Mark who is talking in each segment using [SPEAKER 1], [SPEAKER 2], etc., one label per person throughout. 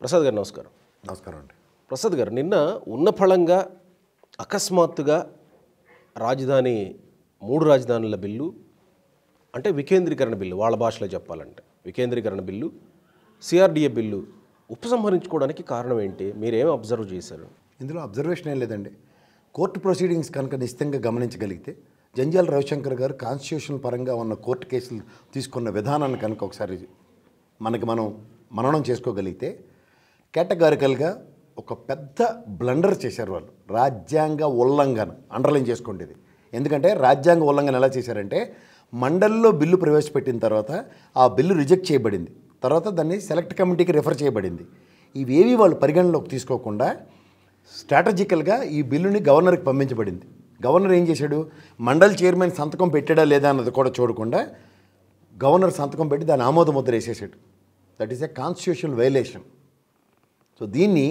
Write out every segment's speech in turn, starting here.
[SPEAKER 1] ప్రసాద్ గారు నమస్కారం నమస్కారం అండి ప్రసాద్ గారు నిన్న ఉన్న ఫలంగా అకస్మాత్తుగా రాజధాని మూడు రాజధానుల బిల్లు అంటే వికేంద్రీకరణ బిల్లు వాళ్ళ భాషలో చెప్పాలంటే వికేంద్రీకరణ బిల్లు సిఆర్డిఏ బిల్లు ఉపసంహరించుకోవడానికి కారణం
[SPEAKER 2] ఏంటి మీరేం అబ్జర్వ్ చేశారు ఇందులో అబ్జర్వేషన్ ఏం లేదండి కోర్టు ప్రొసీడింగ్స్ కనుక నిశ్చితంగా గమనించగలిగితే జంజాల రవిశంకర్ గారు కాన్స్టిట్యూషన్ పరంగా ఉన్న కోర్టు కేసులు తీసుకున్న విధానాన్ని కనుక ఒకసారి మనకి మనం మననం చేసుకోగలిగితే కేటగారికల్గా ఒక పెద్ద బ్లండర్ చేశారు వాళ్ళు రాజ్యాంగ ఉల్లంఘన అండర్లైన్ చేసుకోండి ఇది ఎందుకంటే రాజ్యాంగ ఉల్లంఘన ఎలా చేశారంటే మండలిలో బిల్లు ప్రవేశపెట్టిన తర్వాత ఆ బిల్లు రిజెక్ట్ చేయబడింది తర్వాత దాన్ని సెలెక్ట్ కమిటీకి రిఫర్ చేయబడింది ఇవేవి వాళ్ళు పరిగణలోకి తీసుకోకుండా స్ట్రాటజికల్గా ఈ బిల్లుని గవర్నర్కి పంపించబడింది గవర్నర్ ఏం చేశాడు మండల్ చైర్మన్ సంతకం పెట్టాడా లేదా అన్నది కూడా చూడకుండా గవర్నర్ సంతకం పెట్టి దాన్ని ఆమోద ముద్ర వేసేసాడు that is a constitutional violation so దీన్ని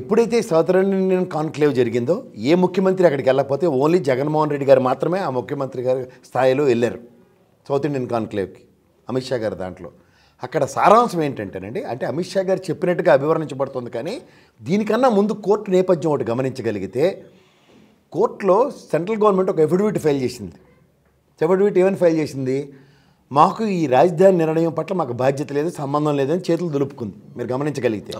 [SPEAKER 2] ఎప్పుడైతే సౌతరన్ ఇండియన్ కాన్క్లేవ్ జరిగిందో ఏ ముఖ్యమంత్రి అక్కడికి వెళ్ళకపోతే ఓన్లీ జగన్మోహన్ రెడ్డి గారు మాత్రమే ఆ ముఖ్యమంత్రి గారి స్థాయిలో వెళ్ళారు సౌత్ ఇండియన్ కాన్క్లేవ్కి అమిత్ షా గారు దాంట్లో అక్కడ సారాంశం ఏంటంటేనండి అంటే అమిత్ షా గారు చెప్పినట్టుగా అభివర్ణించబడుతుంది కానీ దీనికన్నా ముందు కోర్టు నేపథ్యం ఒకటి గమనించగలిగితే కోర్టులో సెంట్రల్ గవర్నమెంట్ ఒక ఎఫిడవిట్ ఫైల్ చేసింది ఎఫిడవిట్ ఏమని ఫైల్ చేసింది మాకు ఈ రాజధాని నిర్ణయం పట్ల మాకు బాధ్యత లేదు సంబంధం లేదని చేతులు దులుపుకుంది మీరు గమనించగలిగితే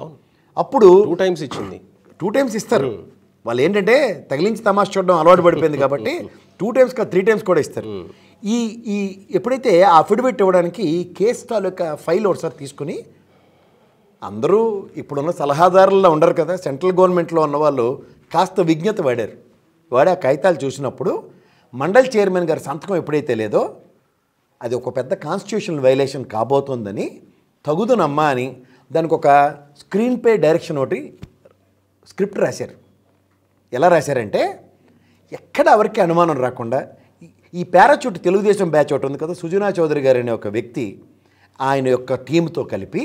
[SPEAKER 2] అప్పుడు టూ టైమ్స్ ఇచ్చింది టూ టైమ్స్ ఇస్తారు hmm. వాళ్ళు ఏంటంటే తగిలించి తమాష చూడడం అలవాటు పడిపోయింది కాబట్టి టూ టైమ్స్ కాదు త్రీ టైమ్స్ కూడా ఇస్తారు hmm. ఈ ఈ ఎప్పుడైతే ఆ అఫిడవిట్ ఇవ్వడానికి కేసు తాలూకా ఫైల్ ఒకసారి తీసుకుని అందరూ ఇప్పుడున్న సలహాదారుల్లో ఉండరు కదా సెంట్రల్ గవర్నమెంట్లో ఉన్న వాళ్ళు కాస్త విజ్ఞత వాడారు వాడే ఆ కాగితాలు చూసినప్పుడు మండల్ చైర్మన్ గారి సంతకం ఎప్పుడైతే లేదో అది ఒక పెద్ద కాన్స్టిట్యూషన్ వైలేషన్ కాబోతోందని తగుదునమ్మా అని దానికి ఒక స్క్రీన్ పే డైరెక్షన్ ఒకటి స్క్రిప్ట్ రాశారు ఎలా రాశారంటే ఎక్కడ ఎవరికి అనుమానం రాకుండా ఈ పారాచూట్ తెలుగుదేశం బ్యాచ్ ఒకటి ఉంది కదా సుజనా చౌదరి గారు అనే ఒక వ్యక్తి ఆయన యొక్క టీంతో కలిపి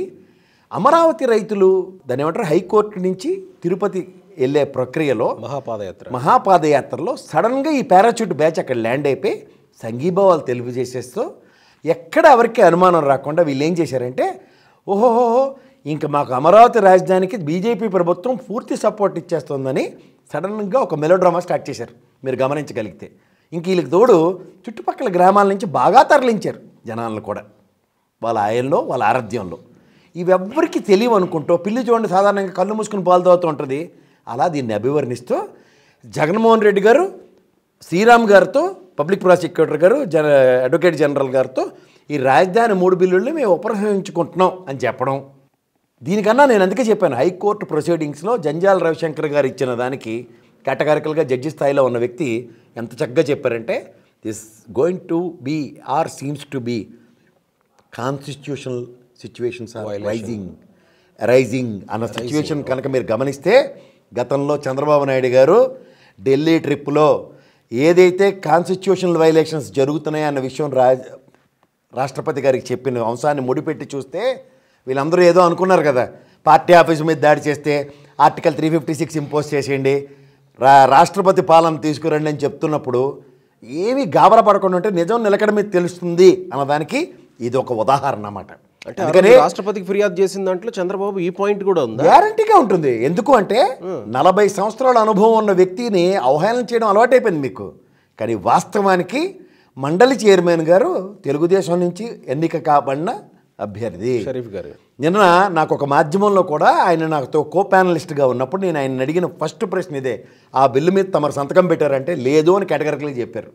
[SPEAKER 2] అమరావతి రైతులు దాని ఏమంటారు హైకోర్టు నుంచి తిరుపతి వెళ్ళే ప్రక్రియలో మహాపాదయాత్ర మహాపాదయాత్రలో సడన్గా ఈ పారాచూట్ బ్యాచ్ అక్కడ ల్యాండ్ అయిపోయి సంఘీభావాలు చేసేస్తూ ఎక్కడ ఎవరికి అనుమానం రాకుండా వీళ్ళు ఏం చేశారంటే ఓహోహో ఇంకా మాకు అమరావతి రాజధానికి బీజేపీ ప్రభుత్వం పూర్తి సపోర్ట్ ఇచ్చేస్తుందని సడన్గా ఒక మెలోడ్రామా స్టార్ట్ చేశారు మీరు గమనించగలిగితే ఇంక వీళ్ళకి తోడు చుట్టుపక్కల గ్రామాల నుంచి బాగా తరలించారు జనాలను కూడా వాళ్ళ ఆయంలో వాళ్ళ ఆరాధ్యంలో ఇవెవ్వరికి తెలియవు అనుకుంటూ పిల్లి చూడండి సాధారణంగా కళ్ళు మూసుకుని పాలు తాగుతూ ఉంటుంది అలా దీన్ని అభివర్ణిస్తూ జగన్మోహన్ రెడ్డి గారు శ్రీరామ్ గారితో పబ్లిక్ ప్రాసిక్యూటర్ గారు జన అడ్వకేట్ జనరల్ గారితో ఈ రాజధాని మూడు బిల్లుల్ని మేము ఉపసంహరించుకుంటున్నాం అని చెప్పడం దీనికన్నా నేను అందుకే చెప్పాను హైకోర్టు ప్రొసీడింగ్స్లో జంజాల రవిశంకర్ గారు ఇచ్చిన దానికి కేటగారికల్గా జడ్జి స్థాయిలో ఉన్న వ్యక్తి ఎంత చక్కగా చెప్పారంటే this going to be or seems to be constitutional situations are rising rising అన్న సిచ్యువేషన్ కనుక మీరు గమనిస్తే గతంలో చంద్రబాబు నాయుడు గారు ఢిల్లీ ట్రిప్లో ఏదైతే కాన్స్టిట్యూషనల్ వైలేషన్స్ జరుగుతున్నాయన్న విషయం రా రాష్ట్రపతి గారికి చెప్పిన అంశాన్ని ముడిపెట్టి చూస్తే వీళ్ళందరూ ఏదో అనుకున్నారు కదా పార్టీ ఆఫీస్ మీద దాడి చేస్తే article three fifty six impose చేసేయండి రా రాష్ట్రపతి పాలన తీసుకురండి అని చెప్తున్నప్పుడు ఏమీ గాబరా పడకుండా ఉంటే నిజం నిలకడ మీద తెలుస్తుంది అన్నదానికి ఇది ఒక ఉదాహరణ అన్నమాట అంటే అందుకనే రాష్ట్రపతికి ఫిర్యాదు చేసిన దాంట్లో చంద్రబాబు ఈ పాయింట్ కూడా ఉంది గ్యారంటీగా ఉంటుంది ఎందుకు అంటే నలభై సంవత్సరాల అనుభవం ఉన్న వ్యక్తిని అవహేళన చేయడం అలవాటైపోయింది మీకు కానీ వాస్తవానికి మండలి చైర్మన్ గారు తెలుగుదేశం నుంచి ఎన్నిక కాబడిన అభ్యర్థి షరీఫ్ గారు నిన్న నాకు ఒక మాధ్యమంలో కూడా ఆయన నాతో కో ప్యానలిస్ట్గా ఉన్నప్పుడు నేను ఆయన అడిగిన ఫస్ట్ ప్రశ్న ఇదే ఆ బిల్లు మీద తమరు సంతకం పెట్టారంటే లేదు అని కేటగిరికలే చెప్పారు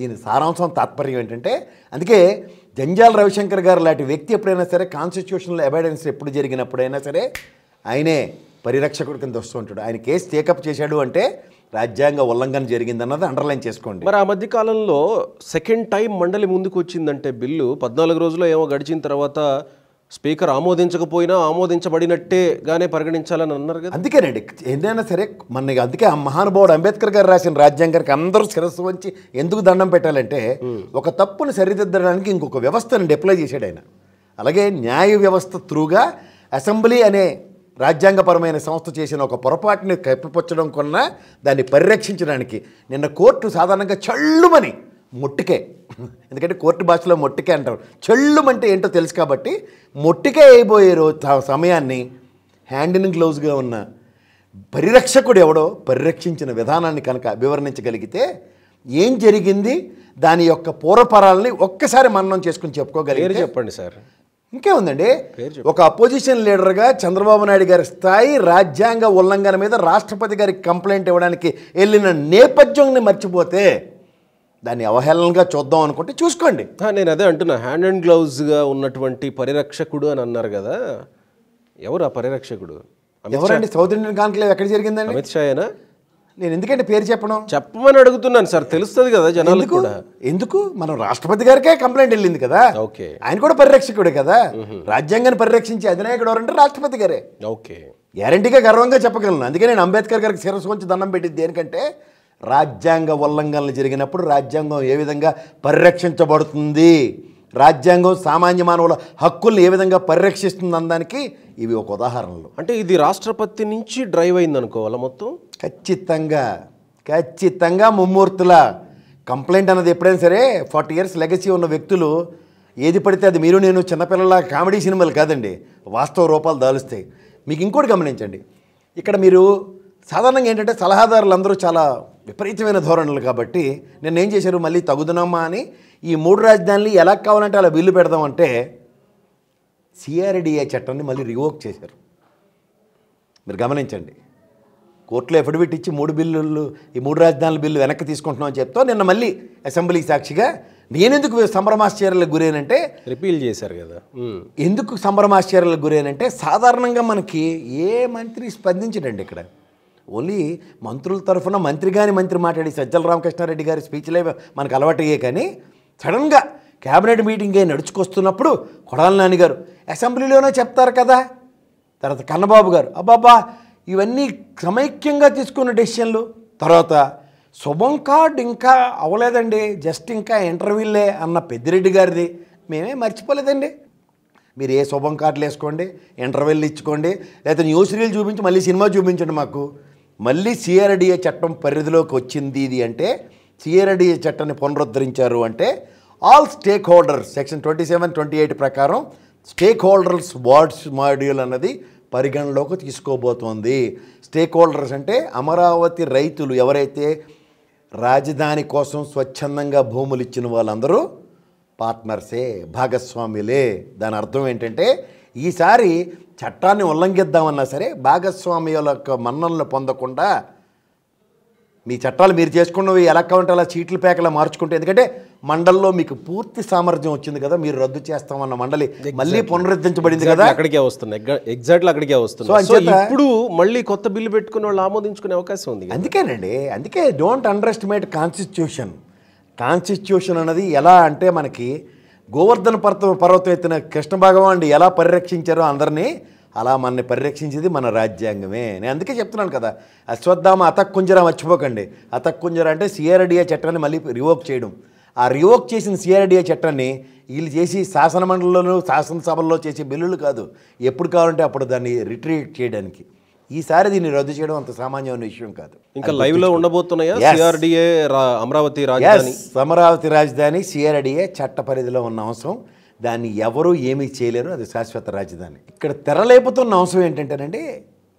[SPEAKER 2] దీని సారాంశం తాత్పర్యం ఏంటంటే అందుకే జంజాల రవిశంకర్ గారు లాంటి వ్యక్తి ఎప్పుడైనా సరే కాన్స్టిట్యూషనల్ అబైడెన్స్ ఎప్పుడు జరిగినప్పుడైనా సరే ఆయనే పరిరక్షకుడు కింద వస్తూ ఉంటాడు ఆయన కేసు టేకప్ చేశాడు అంటే రాజ్యాంగ ఉల్లంఘన జరిగిందన్నది అండర్లైన్ చేసుకోండి మరి ఆ మధ్య కాలంలో సెకండ్ టైం మండలి ముందుకు వచ్చిందంటే
[SPEAKER 1] బిల్లు పద్నాలుగు రోజుల్లో ఏమో గడిచిన తర్వాత స్పీకర్ ఆమోదించకపోయినా ఆమోదించబడినట్టేగానే పరిగణించాలని అన్నారు
[SPEAKER 2] కదా అందుకేనండి ఏదైనా సరే మన అందుకే ఆ మహానుభావుడు అంబేద్కర్ గారు రాసిన రాజ్యాంగానికి అందరూ శిరస్సు వంచి ఎందుకు దండం పెట్టాలంటే ఒక తప్పును సరిదిద్దడానికి ఇంకొక వ్యవస్థను డిప్లై చేశాడు ఆయన అలాగే న్యాయ వ్యవస్థ త్రూగా అసెంబ్లీ అనే రాజ్యాంగపరమైన సంస్థ చేసిన ఒక పొరపాటుని కప్పిపుచ్చడం కొన్నా దాన్ని పరిరక్షించడానికి నిన్న కోర్టు సాధారణంగా చల్లుమని మొట్టికే ఎందుకంటే కోర్టు భాషలో మొట్టికే అంటారు అంటే ఏంటో తెలుసు కాబట్టి మొట్టికే అయిపోయే రోజు సమయాన్ని హ్యాండ్ ఇన్ గ్లౌజ్గా ఉన్న పరిరక్షకుడు ఎవడో పరిరక్షించిన విధానాన్ని కనుక వివరణించగలిగితే ఏం జరిగింది దాని యొక్క పూర్వపరాలని ఒక్కసారి మననం చేసుకుని చెప్పుకోగలిగారు చెప్పండి సార్ ఇంకే ఉందండి ఒక అపోజిషన్ లీడర్గా చంద్రబాబు నాయుడు గారి స్థాయి రాజ్యాంగ ఉల్లంఘన మీద రాష్ట్రపతి గారికి కంప్లైంట్ ఇవ్వడానికి వెళ్ళిన నేపథ్యంని మర్చిపోతే దాన్ని అవహేళనగా చూద్దాం అనుకుంటే చూసుకోండి నేను అదే అంటున్నా హ్యాండ్ అండ్ గ్లౌజ్గా
[SPEAKER 1] ఉన్నటువంటి పరిరక్షకుడు అని అన్నారు కదా ఎవరు ఆ పరిరక్షకుడు ఎవరండి సౌత్ ఇండియన్ కాన్క్లేవ్ ఎక్కడ జరిగిందండి అమిత్ అయినా నేను ఎందుకంటే పేరు చెప్పడం చెప్పమని అడుగుతున్నాను సార్
[SPEAKER 2] తెలుస్తుంది కదా జనాలు కూడా ఎందుకు మనం రాష్ట్రపతి గారికే కంప్లైంట్ వెళ్ళింది కదా ఓకే ఆయన కూడా పరిరక్షకుడే కదా రాజ్యాంగాన్ని పరిరక్షించే అధినాయకుడు ఎవరంటే రాష్ట్రపతి గారే ఓకే గ్యారంటీగా గర్వంగా చెప్పగలను అందుకే నేను అంబేద్కర్ గారికి శిరస్సు కొంచెం దండం పెట్టింది దేనికంటే రాజ్యాంగ ఉల్లంఘనలు జరిగినప్పుడు రాజ్యాంగం ఏ విధంగా పరిరక్షించబడుతుంది రాజ్యాంగం సామాన్య మానవుల హక్కుల్ని ఏ విధంగా పరిరక్షిస్తుంది అనడానికి ఇవి ఒక ఉదాహరణలు అంటే ఇది రాష్ట్రపతి నుంచి డ్రైవ్ అయింది అనుకోవాలి మొత్తం ఖచ్చితంగా ఖచ్చితంగా ముమ్మూర్తుల కంప్లైంట్ అన్నది ఎప్పుడైనా సరే ఫార్టీ ఇయర్స్ లెగసీ ఉన్న వ్యక్తులు ఏది పడితే అది మీరు నేను చిన్నపిల్లల కామెడీ సినిమాలు కాదండి వాస్తవ రూపాలు దాలుస్తాయి మీకు ఇంకోటి గమనించండి ఇక్కడ మీరు సాధారణంగా ఏంటంటే సలహాదారులందరూ చాలా విపరీతమైన ధోరణులు కాబట్టి నేను ఏం చేశారు మళ్ళీ తగుదనమ్మా అని ఈ మూడు రాజధానులు ఎలా కావాలంటే అలా బిల్లు పెడదామంటే సిఆర్డిఏ చట్టాన్ని మళ్ళీ రివోక్ చేశారు మీరు గమనించండి కోర్టులో ఎఫిడవిట్ ఇచ్చి మూడు బిల్లులు ఈ మూడు రాజధానుల బిల్లు వెనక్కి తీసుకుంటున్నామని అని చెప్తా నిన్న మళ్ళీ అసెంబ్లీ సాక్షిగా నేనెందుకు సంభ్రమాశ్చర్యలకు గురేనంటే రిపీల్ చేశారు కదా ఎందుకు సంభ్రమాశ్చర్యలకు గురేనంటే సాధారణంగా మనకి ఏ మంత్రి స్పందించడండి ఇక్కడ ఓన్లీ మంత్రుల తరఫున మంత్రి కానీ మంత్రి మాట్లాడి సజ్జల రామకృష్ణారెడ్డి గారి స్పీచ్లే మనకు అలవాటయ్యే కానీ సడన్గా క్యాబినెట్ మీటింగ్ నడుచుకొస్తున్నప్పుడు కొడాల గారు అసెంబ్లీలోనే చెప్తారు కదా తర్వాత కన్నబాబు గారు అబ్బాబా ఇవన్నీ సమైక్యంగా తీసుకున్న డెసిషన్లు తర్వాత శుభం కార్డ్ ఇంకా అవ్వలేదండి జస్ట్ ఇంకా ఇంటర్వ్యూలే అన్న పెద్దిరెడ్డి గారిది మేమే మర్చిపోలేదండి మీరు ఏ శుభం కార్డులు వేసుకోండి ఇంటర్వెల్ ఇచ్చుకోండి లేకపోతే న్యూస్ రీల్ చూపించి మళ్ళీ సినిమా చూపించండి మాకు మళ్ళీ సిఆర్డిఏ చట్టం పరిధిలోకి వచ్చింది ఇది అంటే సిఆర్డిఏ చట్టాన్ని పునరుద్ధరించారు అంటే all stakeholders section twenty seven twenty eight ప్రకారం స్టేక్ హోల్డర్స్ వార్డ్స్ మాడ్యూల్ అన్నది పరిగణలోకి తీసుకోబోతోంది స్టేక్ హోల్డర్స్ అంటే అమరావతి రైతులు ఎవరైతే రాజధాని కోసం స్వచ్ఛందంగా భూములు ఇచ్చిన వాళ్ళందరూ పార్ట్నర్సే భాగస్వామ్యులే దాని అర్థం ఏంటంటే ఈసారి చట్టాన్ని ఉల్లంఘిద్దామన్నా సరే భాగస్వామ్యుల యొక్క మన్ననలు పొందకుండా మీ చట్టాలు మీరు చేసుకున్నవి ఎలా కావాలంటే అలా చీట్లు పేకలా మార్చుకుంటే ఎందుకంటే మండల్లో మీకు పూర్తి సామర్థ్యం వచ్చింది కదా మీరు రద్దు చేస్తామన్న మండలి మళ్ళీ పునరుద్ధరించబడింది కదా
[SPEAKER 1] అక్కడికే వస్తుంది ఎగ్జాక్ట్లీ అక్కడికే వస్తుంది ఇప్పుడు
[SPEAKER 2] మళ్ళీ కొత్త బిల్లు పెట్టుకుని వాళ్ళు ఆమోదించుకునే అవకాశం ఉంది అందుకేనండి అందుకే don't underestimate constitution constitution అనేది ఎలా అంటే మనకి గోవర్ధన పర్త పర్వతం ఎత్తిన కృష్ణ భగవానుడు ఎలా పరిరక్షించారో అందరినీ అలా మనని పరిరక్షించేది మన రాజ్యాంగమే నేను అందుకే చెప్తున్నాను కదా అశ్వత్థామ అతక్కుంజర మర్చిపోకండి అతక్కుంజర అంటే సిఆర్డిఏ చట్టాన్ని మళ్ళీ రివోక్ చేయడం ఆ రివోక్ చేసిన సిఆర్డిఏ చట్టాన్ని వీళ్ళు చేసి శాసనమండలిలోనూ శాసనసభల్లో చేసే బిల్లులు కాదు ఎప్పుడు కావాలంటే అప్పుడు దాన్ని రిట్రీట్ చేయడానికి ఈసారి దీన్ని రద్దు చేయడం అంత సామాన్యమైన విషయం కాదు ఇంకా లైవ్లో లో సిఆర్డిఏ
[SPEAKER 1] అమరావతి రాజధాని
[SPEAKER 2] అమరావతి రాజధాని సిఆర్డిఏ చట్ట పరిధిలో ఉన్న అంశం దాన్ని ఎవరూ ఏమీ చేయలేరు అది శాశ్వత రాజధాని ఇక్కడ తెరలేపుతున్న అంశం ఏంటంటేనండి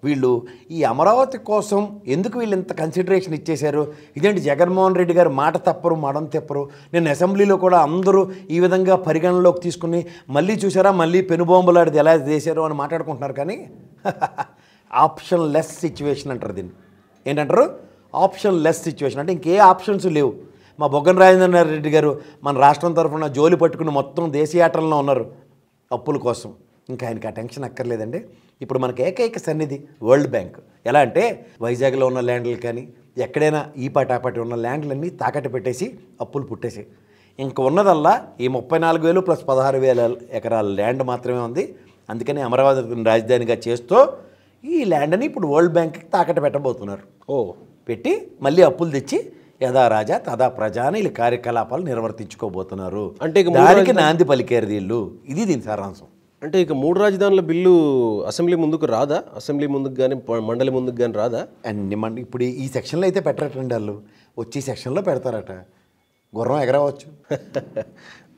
[SPEAKER 2] వీళ్ళు ఈ అమరావతి కోసం ఎందుకు వీళ్ళు ఇంత కన్సిడరేషన్ ఇచ్చేశారు ఇదేంటి జగన్మోహన్ రెడ్డి గారు మాట తప్పరు మడం తెప్పరు నేను అసెంబ్లీలో కూడా అందరూ ఈ విధంగా పరిగణనలోకి తీసుకుని మళ్ళీ చూసారా మళ్ళీ పెనుబొమ్మలాడిది ఎలా చేశారు అని మాట్లాడుకుంటున్నారు కానీ ఆప్షన్ లెస్ సిచ్యువేషన్ అంటారు దీన్ని ఏంటంటారు ఆప్షన్ లెస్ సిచ్యువేషన్ అంటే ఇంకే ఆప్షన్స్ లేవు మా బొగ్గన రాజేంద్ర రెడ్డి గారు మన రాష్ట్రం తరఫున జోలి పట్టుకుని మొత్తం దేశీయాటంలో ఉన్నారు అప్పుల కోసం ఇంకా ఆయనకి ఆ టెన్షన్ అక్కర్లేదండి ఇప్పుడు మనకి ఏకైక సన్నిధి వరల్డ్ బ్యాంక్ ఎలా అంటే వైజాగ్లో ఉన్న ల్యాండ్లు కానీ ఎక్కడైనా ఈ పాటి ఉన్న ల్యాండ్లన్నీ తాకట్టు పెట్టేసి అప్పులు పుట్టేసి ఇంక ఉన్నదల్లా ఈ ముప్పై నాలుగు వేలు ప్లస్ పదహారు వేల ఎకరాల ల్యాండ్ మాత్రమే ఉంది అందుకని అమరావతి రాజధానిగా చేస్తూ ఈ ల్యాండ్ని ఇప్పుడు వరల్డ్ బ్యాంక్కి తాకట్టు పెట్టబోతున్నారు ఓ పెట్టి మళ్ళీ అప్పులు తెచ్చి యథా రాజా తదా ప్రజా అని వీళ్ళు కార్యకలాపాలు నిర్వర్తించుకోబోతున్నారు అంటే దానికి నాంది పలికేరు వీళ్ళు ఇది
[SPEAKER 1] దీని సారాంశం అంటే ఇక మూడు రాజధానుల బిల్లు అసెంబ్లీ ముందుకు రాదా అసెంబ్లీ ముందుకు కానీ
[SPEAKER 2] మండలి ముందుకు కానీ రాదా అన్ని మండలి ఇప్పుడు ఈ సెక్షన్లో అయితే పెట్టరటండి వాళ్ళు వచ్చే సెక్షన్లో పెడతారట గుర్రం ఎగరవచ్చు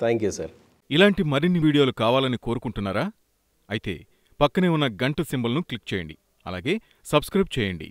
[SPEAKER 2] థ్యాంక్ యూ సార్
[SPEAKER 1] ఇలాంటి మరిన్ని వీడియోలు కావాలని కోరుకుంటున్నారా అయితే పక్కనే ఉన్న గంటు సింబల్ను క్లిక్ చేయండి అలాగే సబ్స్క్రైబ్ చేయండి